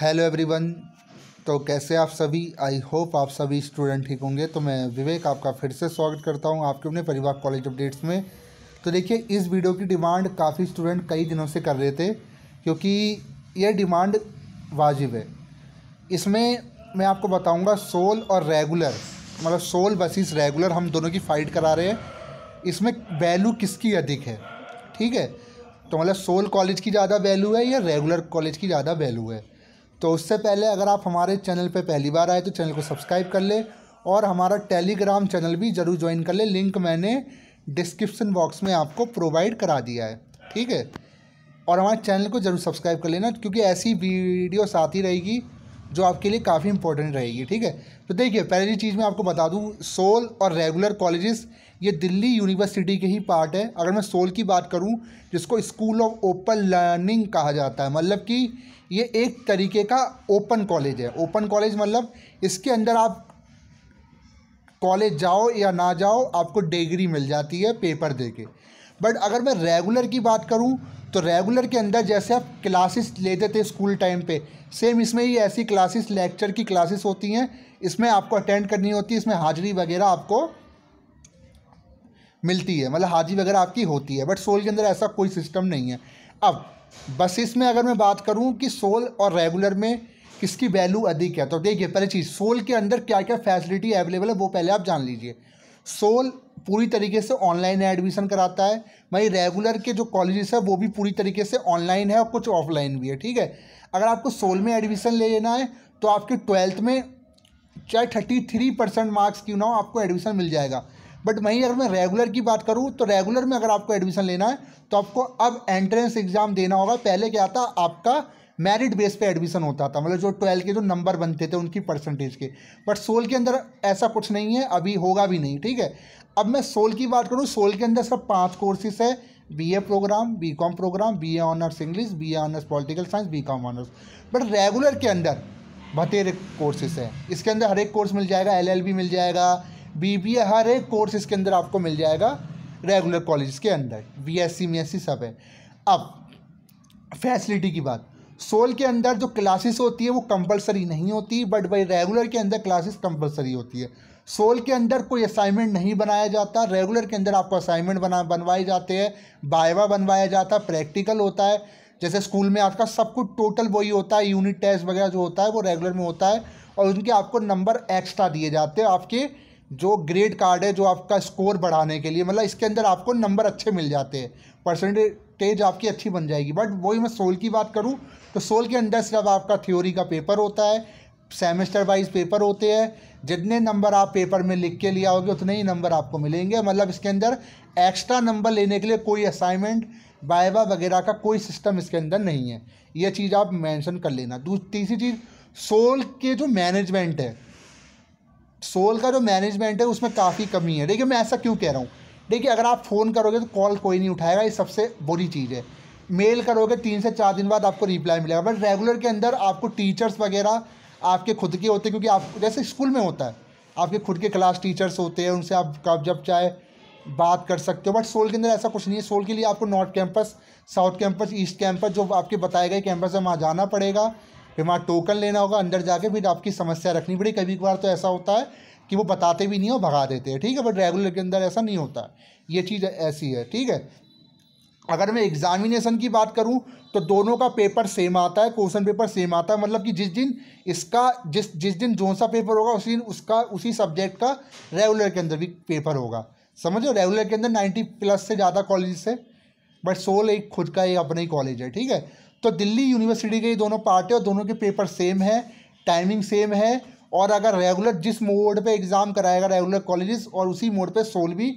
hello everyone तो कैसे आप सभी आई होप आप सभी स्टूडेंट ठीक होंगे तो मैं विवेक आपका फिर से स्वागत करता हूं आपके अपने परिवार कॉलेज अपडेट्स में तो देखिए इस वीडियो की डिमांड काफ़ी स्टूडेंट कई दिनों से कर रहे थे क्योंकि ये डिमांड वाजिब है इसमें मैं आपको बताऊँगा सोल और रेगुलर मतलब सोल बसिस रेगुलर हम दोनों की फ़ाइट करा रहे हैं इसमें वैल्यू किसकी अधिक है ठीक है तो मतलब सोल कॉलेज की ज़्यादा वैल्यू है या रेगुलर कॉलेज की ज़्यादा वैल्यू है तो उससे पहले अगर आप हमारे चैनल पर पहली बार आए तो चैनल को सब्सक्राइब कर ले और हमारा टेलीग्राम चैनल भी ज़रूर ज्वाइन कर ले लिंक मैंने डिस्क्रिप्सन बॉक्स में आपको प्रोवाइड करा दिया है ठीक है और हमारे चैनल को ज़रूर सब्सक्राइब कर लेना क्योंकि ऐसी वीडियोस आती रहेगी जो आपके लिए काफ़ी इंपॉर्टेंट रहेगी ठीक है तो देखिए पहली चीज़ मैं आपको बता दूँ सोल और रेगुलर कॉलेजेस ये दिल्ली यूनिवर्सिटी के ही पार्ट है अगर मैं सोल की बात करूँ जिसको स्कूल ऑफ ओपन लर्निंग कहा जाता है मतलब कि ये एक तरीके का ओपन कॉलेज है ओपन कॉलेज मतलब इसके अंदर आप कॉलेज जाओ या ना जाओ आपको डिग्री मिल जाती है पेपर दे के बट अगर मैं रेगुलर की बात करूँ तो रेगुलर के अंदर जैसे आप क्लासेस लेते थे स्कूल टाइम पे सेम इसमें ही ऐसी क्लासेस लेक्चर की क्लासेस होती हैं इसमें आपको अटेंड करनी होती है इसमें हाजिरी वगैरह आपको मिलती है मतलब हाजी वगैरह आपकी होती है बट सोल के अंदर ऐसा कोई सिस्टम नहीं है अब बसेस में अगर मैं बात करूँ कि सोल और रेगुलर में किसकी वैल्यू अधिक है तो देखिए पहले चीज़ सोल के अंदर क्या क्या फैसिलिटी अवेलेबल है वो पहले आप जान लीजिए सोल पूरी तरीके से ऑनलाइन एडमिशन कराता है वहीं रेगुलर के जो कॉलेजेस है वो भी पूरी तरीके से ऑनलाइन है और कुछ ऑफलाइन भी है ठीक है अगर आपको सोल में एडमिशन ले लेना है तो आपके ट्वेल्थ में चाहे थर्टी थ्री परसेंट मार्क्स क्यों ना हो आपको एडमिशन मिल जाएगा बट वहीं अगर मैं रेगुलर की बात करूँ तो रेगुलर में अगर आपको एडमिशन लेना है तो आपको अब एंट्रेंस एग्ज़ाम देना होगा पहले क्या था आपका मेरिट बेस पे एडमिशन होता था मतलब जो ट्वेल्थ के जो नंबर बनते थे उनकी परसेंटेज के बट सोल के अंदर ऐसा कुछ नहीं है अभी होगा भी नहीं ठीक है अब मैं सोल की बात करूँ सोल के अंदर सब पाँच कोर्सेस है BA program BCom program BA honours English BA honours political science com honours but regular के अंदर बतेरे कोर्सेस हैं इसके अंदर हर एक कोर्स मिल जाएगा एल मिल जाएगा बी हर एक कोर्स इसके अंदर आपको मिल जाएगा रेगुलर कॉलेज के अंदर B S C M S C सब है अब फैसिलिटी की बात सोल के अंदर जो क्लासेस होती है वो कंपलसरी नहीं होती बट भाई रेगुलर के अंदर क्लासेस कंपलसरी होती है सोल के अंदर कोई असाइनमेंट नहीं बनाया जाता रेगुलर के अंदर आपको असाइनमेंट बना बनवाए जाते हैं बायवा बनवाया जाता है प्रैक्टिकल होता है जैसे स्कूल में आपका सब कुछ टोटल वही होता है यूनिट टेस्ट वगैरह जो होता है वो रेगुलर में होता है और उनके आपको नंबर एक्स्ट्रा दिए जाते हैं आपके जो ग्रेड कार्ड है जो आपका स्कोर बढ़ाने के लिए मतलब इसके अंदर आपको नंबर अच्छे मिल जाते हैं परसेंटेज आपकी अच्छी बन जाएगी बट वही मैं सोल की बात करूँ तो सोल के अंदर सिर्फ आपका थ्योरी का पेपर होता है सेमेस्टर वाइज पेपर होते हैं जितने नंबर आप पेपर में लिख के लिया होगे उतने ही नंबर आपको मिलेंगे मतलब इसके अंदर एक्स्ट्रा नंबर लेने के लिए कोई असाइनमेंट बायवा वगैरह का कोई सिस्टम इसके अंदर नहीं है यह चीज़ आप मेंशन कर लेना दूसरी तीसरी चीज़ सोल के जो मैनेजमेंट है सोल का जो मैनेजमेंट है उसमें काफ़ी कमी है देखिए मैं ऐसा क्यों कह रहा हूँ देखिए अगर आप फ़ोन करोगे तो कॉल कोई नहीं उठाएगा ये सबसे बुरी चीज़ है मेल करोगे तीन से चार दिन बाद आपको रिप्लाई मिलेगा बट रेगुलर के अंदर आपको टीचर्स वगैरह आपके खुद के होते हैं क्योंकि आप जैसे स्कूल में होता है आपके खुद के क्लास टीचर्स होते हैं उनसे आप कब जब चाहे बात कर सकते हो बट सोल के अंदर ऐसा कुछ नहीं है सोल के लिए आपको north campus south campus east campus जो आपके बताए गए कैंपस है वहाँ जाना पड़ेगा फिर वहाँ टोकन लेना होगा अंदर जाके फिर आपकी समस्या रखनी पड़ी कभी कभार तो ऐसा होता है कि वो बताते भी नहीं हो भगा देते हैं ठीक है बट रेगुलर के अंदर ऐसा नहीं होता ये चीज़ ऐसी है ठीक है अगर मैं एग्जामिनेशन की बात करूं तो दोनों का पेपर सेम आता है क्वेश्चन पेपर सेम आता है मतलब कि जिस दिन इसका जिस जिस दिन जो सा पेपर होगा उसी दिन उसका उसी सब्जेक्ट का रेगुलर के अंदर भी पेपर होगा समझो रेगुलर के अंदर नाइन्टी प्लस से ज़्यादा कॉलेज से बट सोल एक खुद का एक अपना ही कॉलेज है ठीक है तो दिल्ली यूनिवर्सिटी के दोनों पार्ट है और दोनों के पेपर सेम है टाइमिंग सेम है और अगर रेगुलर जिस मोड पे एग्ज़ाम कराएगा रेगुलर कॉलेजेस और उसी मोड पे सोल भी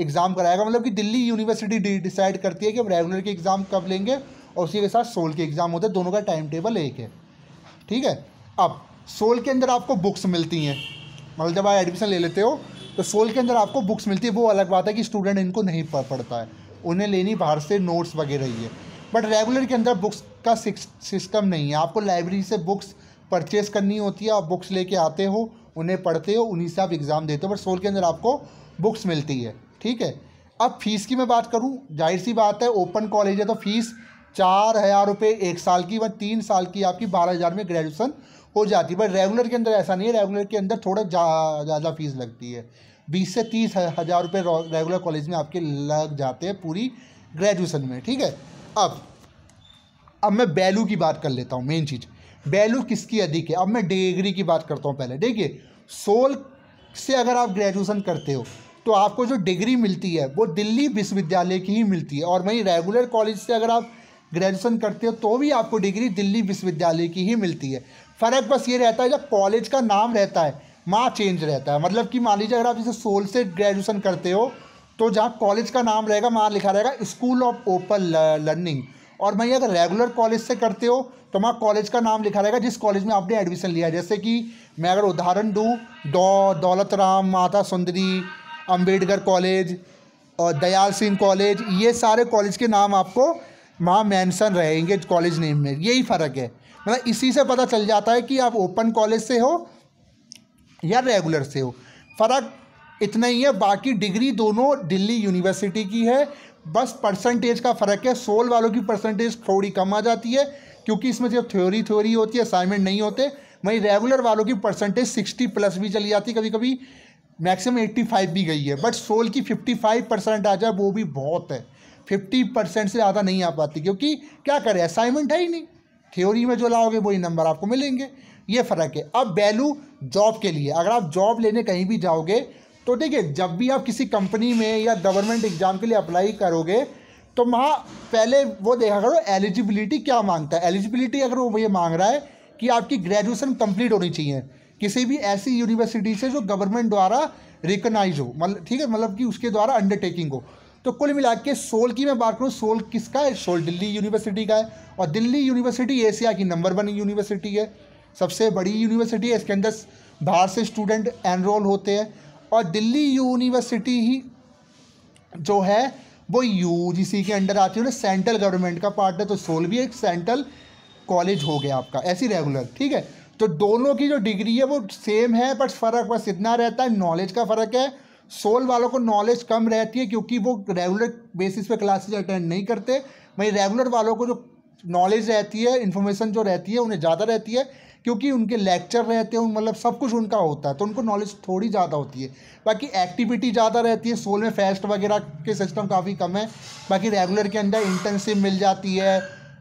एग्ज़ाम कराएगा मतलब कि दिल्ली यूनिवर्सिटी डिसाइड करती है कि हम रेगुलर के एग्ज़ाम कब लेंगे और उसी के साथ सोल के एग्ज़ाम होते हैं दोनों का टाइम टेबल एक है ठीक है अब सोल के अंदर आपको बुक्स मिलती हैं मतलब जब आप एडमिशन ले लेते हो तो सोल के अंदर आपको बुक्स मिलती है वो अलग बात है कि स्टूडेंट इनको नहीं पढ़ पड़ता है उन्हें लेनी बाहर से नोट्स वगैरह ही है बट रेगुलर के अंदर बुक्स का सिस्टम नहीं है आपको लाइब्रेरी से बुक्स परचेस करनी होती है आप बुक्स लेके आते हो उन्हें पढ़ते हो उन्हीं से आप एग्ज़ाम देते हो बट सोल के अंदर आपको बुक्स मिलती है ठीक है अब फीस की मैं बात करूँ जाहिर सी बात है ओपन कॉलेज है तो फीस चार हज़ार रुपये एक साल की व तीन साल की आपकी बारह हज़ार में ग्रेजुएसन हो जाती है बट रेगुलर के अंदर ऐसा नहीं है रेगुलर के अंदर थोड़ा ज़्यादा फीस लगती है बीस से तीस हज़ार रुपये रेगुलर कॉलेज में आपके लग जाते हैं पूरी ग्रेजुएसन में ठीक है अब अब मैं वैल्यू की बात कर लेता हूँ मेन चीज़ वैल्यू किसकी अधिक है अब मैं डिग्री की बात करता हूँ पहले देखिए सोल से अगर आप ग्रेजुएशन करते हो तो आपको जो डिग्री मिलती है वो दिल्ली विश्वविद्यालय की ही मिलती है और वहीं रेगुलर कॉलेज से अगर आप ग्रेजुएशन करते हो तो भी आपको डिग्री दिल्ली विश्वविद्यालय की ही मिलती है फ़र्क बस ये रहता है जब कॉलेज का नाम रहता है माँ चेंज रहता है मतलब कि मान लीजिए अगर आप जैसे सोल से ग्रेजुएशन करते हो तो जहाँ कॉलेज का नाम रहेगा वहाँ लिखा रहेगा स्कूल ऑफ ओपन लर्निंग और भाई अगर रेगुलर कॉलेज से करते हो तो वहाँ कॉलेज का नाम लिखा रहेगा जिस कॉलेज में आपने एडमिशन लिया है जैसे कि मैं अगर उदाहरण दूँ दौ दौलत राम माता सुंदरी अम्बेडकर कॉलेज और दयाल सिंह कॉलेज ये सारे कॉलेज के नाम आपको वहाँ मैंसन रहेंगे कॉलेज नेम में यही फ़र्क है मतलब इसी से पता चल जाता है कि आप ओपन कॉलेज से हो या रेगुलर से हो फ़र्क इतना ही है बाकी डिग्री दोनों दिल्ली यूनिवर्सिटी की है बस परसेंटेज का फ़र्क है सोल वालों की परसेंटेज थोड़ी कम आ जाती है क्योंकि इसमें जब थ्योरी थ्योरी होती है असाइनमेंट नहीं होते वहीं रेगुलर वालों की परसेंटेज सिक्सटी प्लस भी चली जाती है कभी कभी मैक्सिमम एट्टी फाइव भी गई है बट सोल की फिफ्टी फाइव परसेंट आ जाए वो भी बहुत है फिफ्टी परसेंट से ज़्यादा नहीं आ पाती क्योंकि क्या करें असाइनमेंट है ही नहीं थ्योरी में जो लाओगे वही नंबर आपको मिलेंगे ये फ़र्क है अब वैल्यू जॉब के लिए अगर आप जॉब लेने कहीं भी जाओगे तो देखिए जब भी आप किसी कंपनी में या गवर्नमेंट एग्ज़ाम के लिए अप्लाई करोगे तो वहाँ पहले वो देखा करो एलिजिबिलिटी क्या मांगता है एलिजिबिलिटी अगर वो ये मांग रहा है कि आपकी ग्रेजुएशन कंप्लीट होनी चाहिए किसी भी ऐसी यूनिवर्सिटी से जो गवर्नमेंट द्वारा रिकनाइज हो मतलब ठीक है मतलब कि उसके द्वारा अंडरटेकिंग हो तो कुल मिला के सोल की मैं बात करूँ सोल किसका है सोल दिल्ली यूनिवर्सिटी का है और दिल्ली यूनिवर्सिटी एशिया की नंबर वन यूनिवर्सिटी है सबसे बड़ी यूनिवर्सिटी है इसके अंदर बाहर से स्टूडेंट एनरोल होते हैं और दिल्ली यूनिवर्सिटी ही जो है वो यू के अंडर आती है ना सेंट्रल गवर्नमेंट का पार्ट है तो सोल भी एक सेंट्रल कॉलेज हो गया आपका ऐसी रेगुलर ठीक है तो दोनों की जो डिग्री है वो सेम है बट फ़र्क बस इतना रहता है नॉलेज का फ़र्क है सोल वालों को नॉलेज कम रहती है क्योंकि वो रेगुलर बेसिस पे क्लासेज अटेंड नहीं करते वहीं रेगुलर वालों को जो नॉलेज रहती है इन्फॉर्मेशन जो रहती है उन्हें ज़्यादा रहती है क्योंकि उनके लेक्चर रहते हैं मतलब सब कुछ उनका होता है तो उनको नॉलेज थोड़ी ज़्यादा होती है बाकी एक्टिविटी ज़्यादा रहती है सोल में फेस्ट वगैरह के सिस्टम काफ़ी कम है बाकी रेगुलर के अंदर इंटर्नशिप मिल जाती है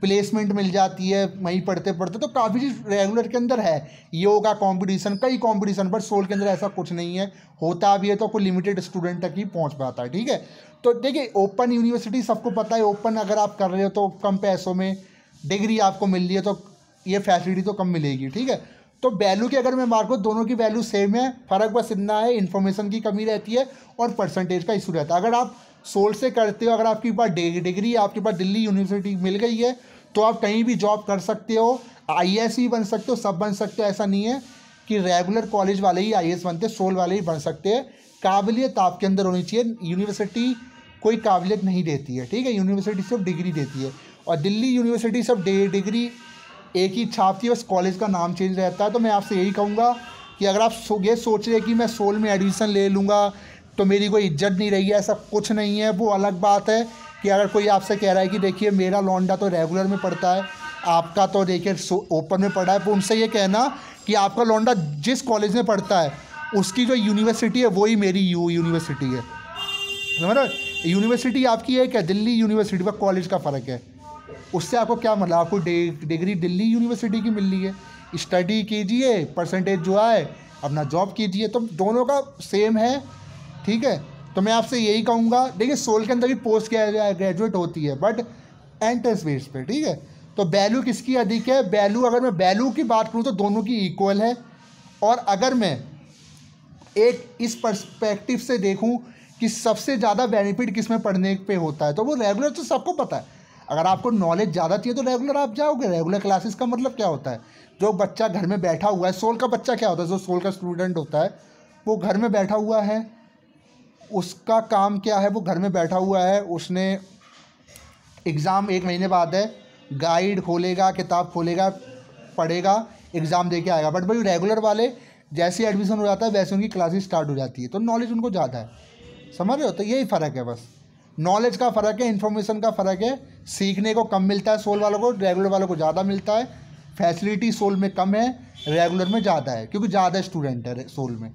प्लेसमेंट मिल जाती है वहीं पढ़ते पढ़ते तो काफ़ी चीज़ रेगुलर के अंदर है योगा कंपटीशन कई कंपटीशन बट सोल के अंदर ऐसा कुछ नहीं है होता भी है तो कोई लिमिटेड स्टूडेंट तक ही पहुंच पाता है ठीक है तो देखिए ओपन यूनिवर्सिटी सबको पता है ओपन अगर आप कर रहे हो तो कम पैसों में डिग्री आपको मिल रही है तो ये फैसिलिटी तो कम मिलेगी ठीक है तो वैल्यू की अगर मैं मार्को दोनों की वैल्यू सेम है फ़र्क बस इतना है इन्फॉर्मेशन की कमी रहती है और परसेंटेज का इशू रहता है अगर आप सोल से करते हो अगर आपके पास डिग्री आपके पास दिल्ली यूनिवर्सिटी मिल गई है तो आप कहीं भी जॉब कर सकते हो आई ही e बन सकते हो सब बन सकते हो ऐसा नहीं है कि रेगुलर कॉलेज वाले ही आई e बनते सोल वाले ही बन सकते हैं काबिलियत आपके अंदर होनी चाहिए यूनिवर्सिटी कोई काबिलियत नहीं देती है ठीक है यूनिवर्सिटी सिर्फ डिग्री देती है और दिल्ली यूनिवर्सिटी सिर्फ डिग्री एक ही इच्छा है बस कॉलेज का नाम चेंज रहता है तो मैं आपसे यही कहूँगा कि अगर आप सो ये सोच रहे कि मैं सोल में एडमिशन ले लूँगा तो मेरी कोई इज्जत नहीं रही है ऐसा कुछ नहीं है वो अलग बात है कि अगर कोई आपसे कह रहा है कि देखिए मेरा लौंडा तो रेगुलर में पड़ता है आपका तो देखिए ओपन में पढ़ा है वो तो उनसे ये कहना कि आपका लौंडा जिस कॉलेज में पढ़ता है उसकी जो यूनिवर्सिटी है वही मेरी यू यूनिवर्सिटी है समझ रहे यूनिवर्सिटी आपकी एक है दिल्ली यूनिवर्सिटी पर कॉलेज का फ़र्क है उससे आपको क्या मतलब आपको डिग्री दे, दिल्ली यूनिवर्सिटी की मिल रही है स्टडी कीजिए परसेंटेज जो आए अपना जॉब कीजिए तो दोनों का सेम है ठीक है तो मैं आपसे यही कहूँगा देखिए सोल के अंदर भी पोस्ट ग्रेजुएट होती है बट एंट्रेंस बेस पे ठीक है तो वैल्यू किसकी अधिक है वैल्यू अगर मैं वैल्यू की बात करूँ तो दोनों की इक्वल है और अगर मैं एक इस परस्पेक्टिव से देखूँ कि सबसे ज़्यादा बेनिफिट किस में पढ़ने पे होता है तो वो रेगुलर तो सबको पता है अगर आपको नॉलेज ज़्यादा चाहिए तो रेगुलर आप जाओगे रेगुलर क्लासेस का मतलब क्या होता है जो बच्चा घर में बैठा हुआ है सोल का बच्चा क्या होता है जो सोल का स्टूडेंट होता है वो घर में बैठा हुआ है उसका काम क्या है वो घर में बैठा हुआ है उसने एग्ज़ाम एक महीने बाद है गाइड खोलेगा किताब खोलेगा पढ़ेगा एग्ज़ाम दे के आएगा बट भाई रेगुलर वाले जैसे एडमिशन हो जाता है वैसे उनकी क्लासेस स्टार्ट हो जाती है तो नॉलेज उनको ज़्यादा है समझ रहे हो तो यही फ़र्क है बस नॉलेज का फ़र्क है इन्फॉर्मेशन का फ़र्क है सीखने को कम मिलता है सोल वालों को रेगुलर वालों को ज़्यादा मिलता है फैसिलिटी सोल में कम है रेगुलर में ज़्यादा है क्योंकि ज़्यादा स्टूडेंट है सोल में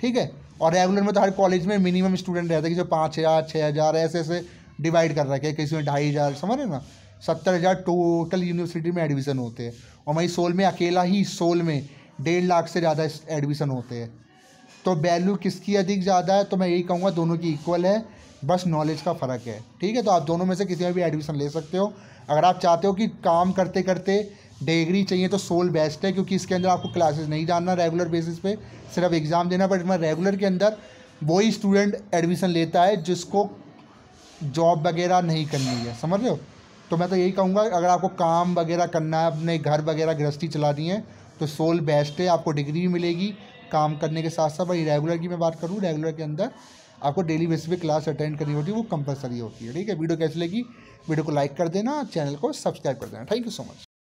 ठीक है और रेगुलर में तो हर कॉलेज में मिनिमम स्टूडेंट रहता है कि जो पाँच हज़ार छः हज़ार ऐसे ऐसे डिवाइड कर रखे हैं किसी में ढाई हज़ार समझ रहे ना सत्तर हज़ार टोटल यूनिवर्सिटी में एडमिशन होते हैं और वहीं सोल में अकेला ही सोल में डेढ़ लाख से ज़्यादा एडमिशन होते हैं तो वैल्यू किसकी अधिक ज़्यादा है तो मैं यही कहूँगा दोनों की इक्वल है बस नॉलेज का फ़र्क है ठीक है तो आप दोनों में से किसी में भी एडमिशन ले सकते हो अगर आप चाहते हो कि काम करते करते डिग्री चाहिए तो सोल बेस्ट है क्योंकि इसके अंदर आपको क्लासेस नहीं जानना रेगुलर बेसिस पे सिर्फ एग्ज़ाम देना बट मैं रेगुलर के अंदर वही स्टूडेंट एडमिशन लेता है जिसको जॉब वगैरह नहीं करनी है समझ रहे हो तो मैं तो यही कहूँगा अगर आपको काम वगैरह करना है अपने घर वगैरह गृहस्थी चलानी है तो सोल बेस्ट है आपको डिग्री भी मिलेगी काम करने के साथ साथ भाई रेगुलर की मैं बात करूँ रेगुलर के अंदर आपको डेली बेसिस पे क्लास अटेंड करनी होती है वो कंपलसरी होती है ठीक है वीडियो कैसी लगी वीडियो को लाइक कर देना चैनल को सब्सक्राइब कर देना थैंक यू सो मच